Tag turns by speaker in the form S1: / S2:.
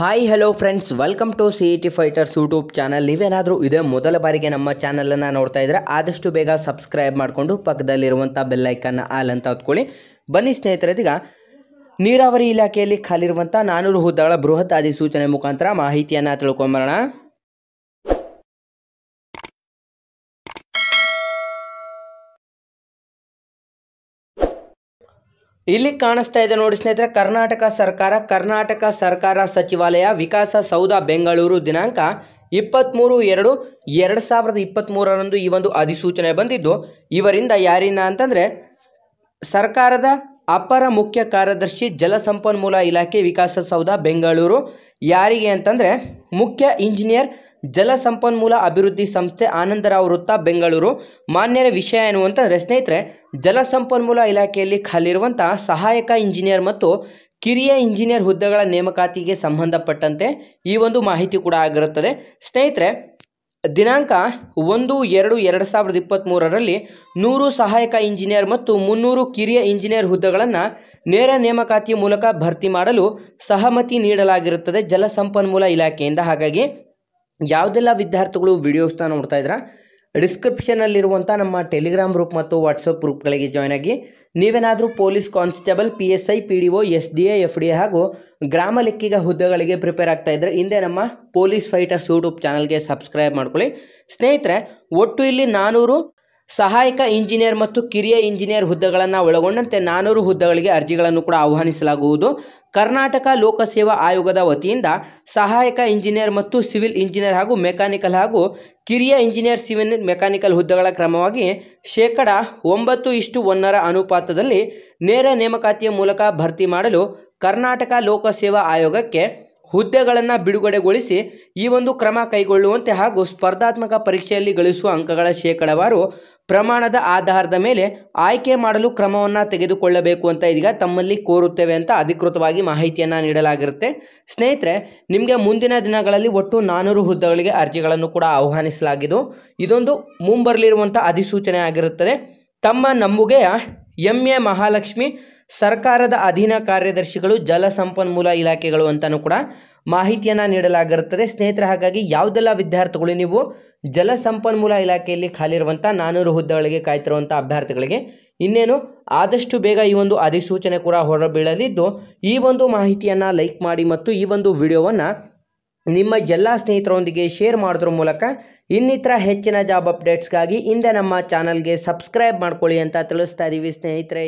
S1: hi hello friends welcome to C E T fighters YouTube channel ನೀವೇನಾದರೂ ಇದೇ ಮೊದಲ ಬಾರಿಗೆ ನಮ್ಮ ಚಾನಲನ್ನು ನೋಡ್ತಾ ಇದ್ದರೆ ಆದಷ್ಟು ಬೇಗ ಸಬ್ಸ್ಕ್ರೈಬ್ ಮಾಡಿಕೊಂಡು ಪಕ್ಕದಲ್ಲಿರುವಂಥ ಬೆಲ್ಲೈಕನ್ನು ಆಲ್ ಅಂತ ಹೊತ್ಕೊಳ್ಳಿ ಬನ್ನಿ ಈಗ ನೀರಾವರಿ ಇಲಾಖೆಯಲ್ಲಿ ಖಾಲಿರುವಂಥ ನಾನೂರು ಹುದ್ದೆಗಳ ಬೃಹತ್ ಅಧಿಸೂಚನೆ ಮುಖಾಂತರ ಮಾಹಿತಿಯನ್ನು ತಿಳ್ಕೊಂಬರೋಣ ಇಲ್ಲಿ ಕಾಣಿಸ್ತಾ ಇದೆ ನೋಡಿ ಸ್ನೇಹಿತರೆ ಕರ್ನಾಟಕ ಸರ್ಕಾರ ಕರ್ನಾಟಕ ಸರ್ಕಾರ ಸಚಿವಾಲಯ ವಿಕಾಸ ಸೌಧ ಬೆಂಗಳೂರು ದಿನಾಂಕ ಇಪ್ಪತ್ತ್ಮೂರು ಎರಡು ಎರಡು ಸಾವಿರದ ಇಪ್ಪತ್ತ್ಮೂರರಂದು ಈ ಒಂದು ಅಧಿಸೂಚನೆ ಬಂದಿದ್ದು ಇವರಿಂದ ಯಾರಿಂದ ಅಂತಂದರೆ ಸರ್ಕಾರದ ಅಪರ ಮುಖ್ಯ ಕಾರ್ಯದರ್ಶಿ ಜಲಸಂಪನ್ಮೂಲ ಇಲಾಖೆ ವಿಕಾಸಸೌಧ ಬೆಂಗಳೂರು ಯಾರಿಗೆ ಅಂತಂದರೆ ಮುಖ್ಯ ಇಂಜಿನಿಯರ್ ಜಲಸಂಪನ್ಮೂಲ ಅಭಿವೃದ್ಧಿ ಸಂಸ್ಥೆ ಆನಂದರಾವ್ ವೃತ್ತ ಬೆಂಗಳೂರು ಮಾನ್ಯರ ವಿಷಯ ಏನು ಅಂತಂದರೆ ಸ್ನೇಹಿತರೆ ಜಲಸಂಪನ್ಮೂಲ ಇಲಾಖೆಯಲ್ಲಿ ಖಾಲಿರುವಂಥ ಸಹಾಯಕ ಇಂಜಿನಿಯರ್ ಮತ್ತು ಕಿರಿಯ ಇಂಜಿನಿಯರ್ ಹುದ್ದೆಗಳ ನೇಮಕಾತಿಗೆ ಸಂಬಂಧಪಟ್ಟಂತೆ ಈ ಒಂದು ಮಾಹಿತಿ ಕೂಡ ಆಗಿರುತ್ತದೆ ಸ್ನೇಹಿತರೆ ದಿನಾಂಕ ಒಂದು ಎರಡು ಎರಡು ಸಾವಿರದ ಇಪ್ಪತ್ತ್ಮೂರರಲ್ಲಿ ನೂರು ಸಹಾಯಕ ಇಂಜಿನಿಯರ್ ಮತ್ತು ಮುನ್ನೂರು ಕಿರಿಯ ಇಂಜಿನಿಯರ್ ಹುದ್ದೆಗಳನ್ನು ನೇರ ನೇಮಕಾತಿ ಮೂಲಕ ಭರ್ತಿ ಮಾಡಲು ಸಹಮತಿ ನೀಡಲಾಗಿರುತ್ತದೆ ಜಲಸಂಪನ್ಮೂಲ ಇಲಾಖೆಯಿಂದ ಹಾಗಾಗಿ ಯಾವುದೆಲ್ಲ ವಿದ್ಯಾರ್ಥಿಗಳು ವಿಡಿಯೋಸ್ನ ನೋಡ್ತಾ ಇದ್ರ ಡಿಸ್ಕ್ರಿಪ್ಷನ್ನಲ್ಲಿರುವಂಥ ನಮ್ಮ ಟೆಲಿಗ್ರಾಮ್ ಗ್ರೂಪ್ ಮತ್ತು ವಾಟ್ಸಪ್ ಗ್ರೂಪ್ಗಳಿಗೆ ಜಾಯ್ನ್ ಆಗಿ ನೀವೇನಾದರೂ police constable P S I P D O S D A F D A ಹಾಗೂ ಗ್ರಾಮ ಲೆಕ್ಕಿಗ ಹುದ್ದೆಗಳಿಗೆ ಪ್ರಿಪೇರ್ ಆಗ್ತಾ ಇದ್ದರೆ ಹಿಂದೆ ನಮ್ಮ ಪೊಲೀಸ್ ಫೈಟರ್ಸ್ ಯೂಟ್ಯೂಬ್ ಚಾನಲ್ಗೆ ಸಬ್ಸ್ಕ್ರೈಬ್ ಮಾಡ್ಕೊಳ್ಳಿ ಸ್ನೇಹಿತರೆ ಒಟ್ಟು ಇಲ್ಲಿ ನಾನ್ನೂರು ಸಹಾಯಕ ಇಂಜಿನಿಯರ್ ಮತ್ತು ಕಿರಿಯ ಇಂಜಿನಿಯರ್ ಹುದ್ದೆಗಳನ್ನು ಒಳಗೊಂಡಂತೆ ನಾನೂರು ಹುದ್ದೆಗಳಿಗೆ ಅರ್ಜಿಗಳನ್ನು ಕೂಡ ಆಹ್ವಾನಿಸಲಾಗುವುದು ಕರ್ನಾಟಕ ಲೋಕಸೇವಾ ಆಯೋಗದ ವತಿಯಿಂದ ಸಹಾಯಕ ಇಂಜಿನಿಯರ್ ಮತ್ತು ಸಿವಿಲ್ ಇಂಜಿನಿಯರ್ ಹಾಗೂ ಮೆಕ್ಯಾನಿಕಲ್ ಹಾಗೂ ಕಿರಿಯ ಇಂಜಿನಿಯರ್ ಸಿವಿಲ್ ಮೆಕ್ಯಾನಿಕಲ್ ಹುದ್ದೆಗಳ ಕ್ರಮವಾಗಿ ಶೇಕಡ ಒಂಬತ್ತು ಇಷ್ಟು ಒಂದರ ಅನುಪಾತದಲ್ಲಿ ನೇರ ನೇಮಕಾತಿಯ ಮೂಲಕ ಭರ್ತಿ ಮಾಡಲು ಕರ್ನಾಟಕ ಲೋಕಸೇವಾ ಆಯೋಗಕ್ಕೆ ಹುದ್ದೆಗಳನ್ನು ಬಿಡುಗಡೆಗೊಳಿಸಿ ಈ ಒಂದು ಕ್ರಮ ಕೈಗೊಳ್ಳುವಂತೆ ಹಾಗೂ ಸ್ಪರ್ಧಾತ್ಮಕ ಪರೀಕ್ಷೆಯಲ್ಲಿ ಗಳಿಸುವ ಅಂಕಗಳ ಶೇಕಡವಾರು ಪ್ರಮಾಣದ ಆಧಾರದ ಮೇಲೆ ಆಯ್ಕೆ ಮಾಡಲು ಕ್ರಮವನ್ನು ತೆಗೆದುಕೊಳ್ಳಬೇಕು ಅಂತ ಇದೀಗ ತಮ್ಮಲ್ಲಿ ಕೋರುತ್ತೇವೆ ಅಂತ ಅಧಿಕೃತವಾಗಿ ಮಾಹಿತಿಯನ್ನು ನೀಡಲಾಗಿರುತ್ತೆ ಸ್ನೇಹಿತರೆ ನಿಮಗೆ ಮುಂದಿನ ದಿನಗಳಲ್ಲಿ ಒಟ್ಟು ನಾನ್ನೂರು ಹುದ್ದೆಗಳಿಗೆ ಅರ್ಜಿಗಳನ್ನು ಕೂಡ ಆಹ್ವಾನಿಸಲಾಗಿದ್ದು ಇದೊಂದು ಮುಂಬರಲಿರುವಂಥ ಅಧಿಸೂಚನೆ ಆಗಿರುತ್ತದೆ ತಮ್ಮ ನಂಬುಗೆಯ ಎಂ ಎ ಮಹಾಲಕ್ಷ್ಮಿ ಸರ್ಕಾರದ ಅಧೀನ ಕಾರ್ಯದರ್ಶಿಗಳು ಜಲಸಂಪನ್ಮೂಲ ಇಲಾಖೆಗಳು ಅಂತಲೂ ಕೂಡ ಮಾಹಿತಿಯನ್ನು ನೀಡಲಾಗಿರುತ್ತದೆ ಸ್ನೇಹಿತರೆ ಹಾಗಾಗಿ ಯಾವುದೆಲ್ಲ ವಿದ್ಯಾರ್ಥಿಗಳು ನೀವು ಜಲಸಂಪನ್ಮೂಲ ಇಲಾಖೆಯಲ್ಲಿ ಖಾಲಿರುವಂಥ ನಾನ್ನೂರು ಹುದ್ದೆಗಳಿಗೆ ಕಾಯ್ತಿರುವಂಥ ಅಭ್ಯರ್ಥಿಗಳಿಗೆ ಇನ್ನೇನು ಆದಷ್ಟು ಬೇಗ ಈ ಒಂದು ಅಧಿಸೂಚನೆ ಕೂಡ ಹೊರಬೀಳಲಿದ್ದು ಈ ಒಂದು ಮಾಹಿತಿಯನ್ನು ಲೈಕ್ ಮಾಡಿ ಮತ್ತು ಈ ಒಂದು ವಿಡಿಯೋವನ್ನು ನಿಮ್ಮ ಎಲ್ಲ ಸ್ನೇಹಿತರೊಂದಿಗೆ ಶೇರ್ ಮಾಡೋದ್ರ ಮೂಲಕ ಇನ್ನಿತರ ಹೆಚ್ಚಿನ ಜಾಬ್ ಅಪ್ಡೇಟ್ಸ್ಗಾಗಿ ಹಿಂದೆ ನಮ್ಮ ಚಾನಲ್ಗೆ ಸಬ್ಸ್ಕ್ರೈಬ್ ಮಾಡ್ಕೊಳ್ಳಿ ಅಂತ ತಿಳಿಸ್ತಾ ಇದ್ದೀವಿ ಸ್ನೇಹಿತರೆ